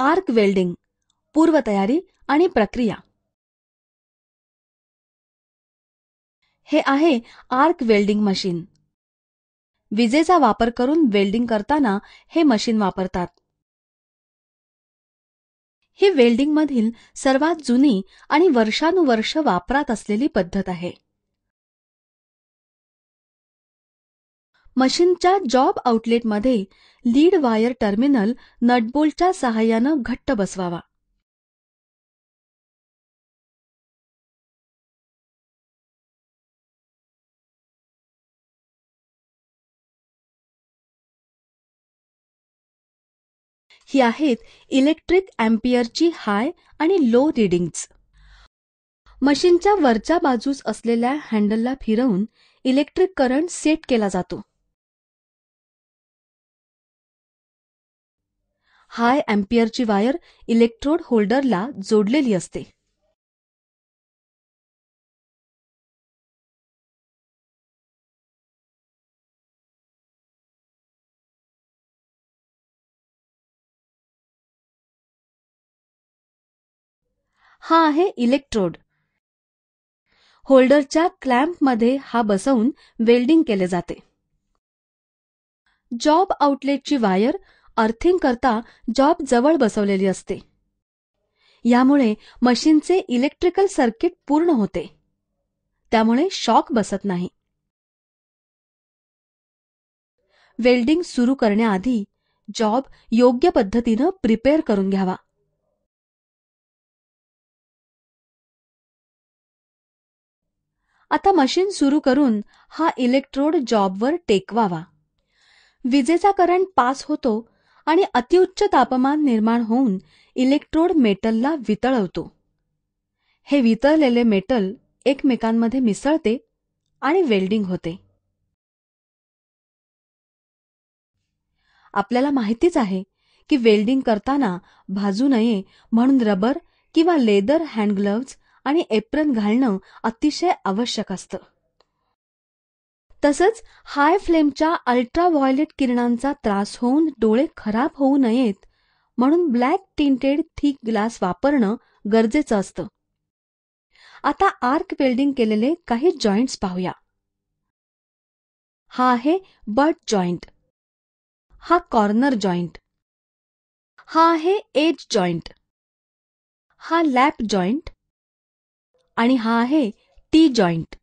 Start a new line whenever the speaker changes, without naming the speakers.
arc welding पूर्वतयारी आणि प्रक्रिया
हे आहे आर्क वेल्डिंग मशीन विजेचा वापर करून वेल्डिंग करताना हे मशीन वापरतात ही वेल्डिंगमधील सर्वात जुनी आणि वर्षानुवर्ष वापरात असलेली पद्धत आहे मशीनच्या जॉब आउटलेटमध्ये
लीड वायर टर्मिनल नटबोल्टच्या सहाय्यानं घट्ट बसवावा ही आहेत इलेक्ट्रिक अँपियरची हाय
आणि लो रिडिंग्ज मशीनच्या वरच्या बाजूस असलेल्या हँडलला फिरवून इलेक्ट्रिक करंट सेट केला जातो
हाय ची वायर इलेक्ट्रोड होल्डरला जोडलेली असते हा आहे इलेक्ट्रोड होल्डरच्या क्लॅम्प
मध्ये हा बसवून वेल्डिंग केले जाते जॉब आउटलेटची वायर अर्थिंग करता जॉब जवळ बसवलेली असते यामुळे मशीनचे इलेक्ट्रिकल सर्किट पूर्ण होते त्यामुळे शॉक बसत नाही वेल्डिंग सुरू
करण्याआधी जॉब योग्य पद्धतीनं प्रिपेअर करून घ्यावा आता मशीन
सुरू करून हा इलेक्ट्रोड जॉबवर टेकवावा विजेचा करंट पास होतो आणि अतिउच्च तापमान निर्माण होऊन इलेक्ट्रोड मेटलला वितळवतो हे वितळलेले मेटल एकमेकांमध्ये मिसळते आणि वेल्डिंग होते आपल्याला माहितीच आहे की वेल्डिंग करताना भाजू नये म्हणून रबर किंवा लेदर हँडग्लव्ज आणि एप्रन घालणं अतिशय आवश्यक असतं तसंच हाय फ्लेमच्या अल्ट्राव्हायलेट किरणांचा त्रास होऊन डोळे खराब होऊ नयेत म्हणून ब्लॅक टिंटेड थिक ग्लास वापरणं गरजेचं असतं आता आर्क वेल्डिंग केलेले काही जॉइंट्स पाहूया हा आहे बट जॉइंट हा कॉर्नर जॉइंट हा आहे एज जॉइंट
हा लॅप जॉइंट आणि हा आहे टी जॉइंट